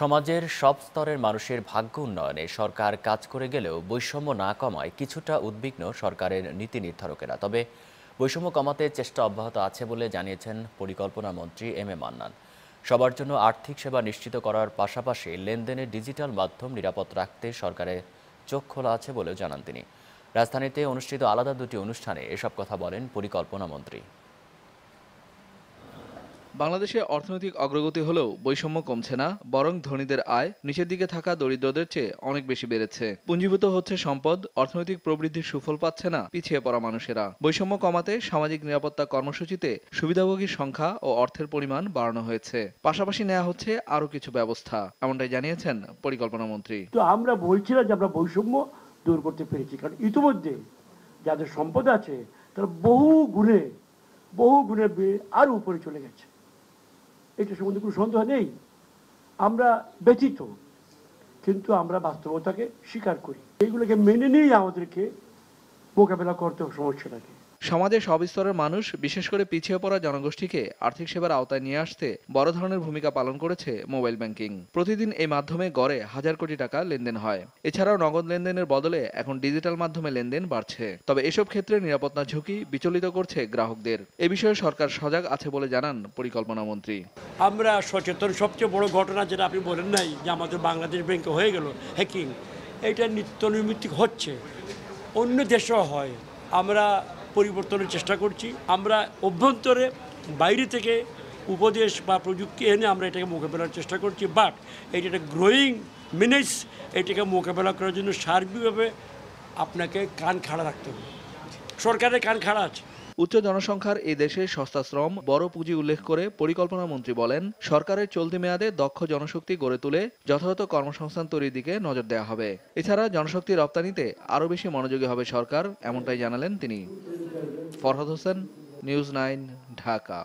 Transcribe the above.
সমাজের সব স্তরের মানুষের ভাগ্য উন্নয়নে সরকার কাজ করে গেলেও বৈষম্য না কমায় কিছুটা উদ্বিগ্ন সরকারের নীতি নির্ধারকেরা তবে বৈষম্য কমাতে চেষ্টা অব্যাহত আছে বলে জানিয়েছেন পরিকল্পনা মন্ত্রী এম এ মান্নান সবার জন্য আর্থিক সেবা নিশ্চিত করার পাশাপাশি লেনদেনের ডিজিটাল মাধ্যম নিরাপদ রাখতে সরকারের চোখ খোলা আছে বলেও জানান তিনি রাজধানীতে অনুষ্ঠিত আলাদা দুটি অনুষ্ঠানে এসব কথা বলেন পরিকল্পনা মন্ত্রী বাংলাদেশে অর্থনৈতিক অগ্রগতি হলেও বৈষম্য কমছে না বরং ধনীদের আয় নিচের দিকে থাকা দরিদ্রদের চেয়ে অনেক বেশি বেড়েছে পুঞ্জীভূত হচ্ছে সম্পদ অর্থনৈতিক প্রবৃদ্ধির সুফল পাচ্ছে না পিছিয়ে পড়া মানুষেরা বৈষম্য কমাতে সামাজিক নিরাপত্তা কর্মসূচিতে সুবিধাভোগীর সংখ্যা ও অর্থের পরিমাণ বাড়ানো হয়েছে পাশাপাশি নেওয়া হচ্ছে আরও কিছু ব্যবস্থা এমনটাই জানিয়েছেন পরিকল্পনা মন্ত্রী তো আমরা বলছিলাম যে আমরা বৈষম্য দূর করতে পেরেছি কারণ ইতিমধ্যে যাদের সম্পদ আছে তারা বহু গুণে বহু গুণে আরও উপরে চলে গেছে এটা সম্বন্ধে কোনো সন্দেহ নেই আমরা ব্যতীত কিন্তু আমরা বাস্তবতাকে স্বীকার করি এইগুলোকে মেনে নিয়েই আমাদেরকে মোকাবেলা করতে হবে সমস্যাটাকে সমাজের সব স্তরের মানুষ বিশেষ করে পিছিয়ে পড়া জনগোষ্ঠীকে আর্থিক সেবার আওতায় নিয়ে আসতে বড় ধরনের ভূমিকা পালন করেছে মোবাইল ব্যাংকিং প্রতিদিন এই মাধ্যমে গড়ে হাজার কোটি টাকা লেনদেন হয় এছাড়াও নগদ লেনদেনের বদলে এখন ডিজিটাল মাধ্যমে লেনদেন বাড়ছে তবে এসব ক্ষেত্রে নিরাপত্তা ঝুঁকি বিচলিত করছে গ্রাহকদের এ বিষয়ে সরকার সজাগ আছে বলে জানান পরিকল্পনা মন্ত্রী আমরা সচেতন সবচেয়ে বড় ঘটনা যেটা আপনি বলেন নাই যে আমাদের বাংলাদেশ ব্যাংকে হয়ে গেল হ্যাকিং এটা নিত্য নৈমিত্তিক হচ্ছে অন্য দেশেও হয় আমরা পরিবর্তনের চেষ্টা করছি আমরা অভ্যন্তরে বাইরে থেকে উপদেশ বা প্রযুক্তি এনে আমরা এটাকে মোকাবেলার চেষ্টা করছি বাট এটা একটা গ্রোয়িং মিনিস এটাকে মোকাবেলা করার জন্য সার্বিকভাবে আপনাকে কান খাড়া রাখতে হবে সরকারের কান খাড়া আছে উচ্চ জনসংখ্যার এই দেশে সস্তা শ্রম বড় পুঁজি উল্লেখ করে পরিকল্পনা মন্ত্রী বলেন সরকারের চলতি মেয়াদে দক্ষ জনশক্তি গড়ে তুলে যথাযথ কর্মসংস্থান তৈরির দিকে নজর দেওয়া হবে এছাড়া জনশক্তি রপ্তানিতে আরও বেশি মনোযোগী হবে সরকার এমনটাই জানালেন তিনি ফরহাদ হোসেন নিউজ নাইন ঢাকা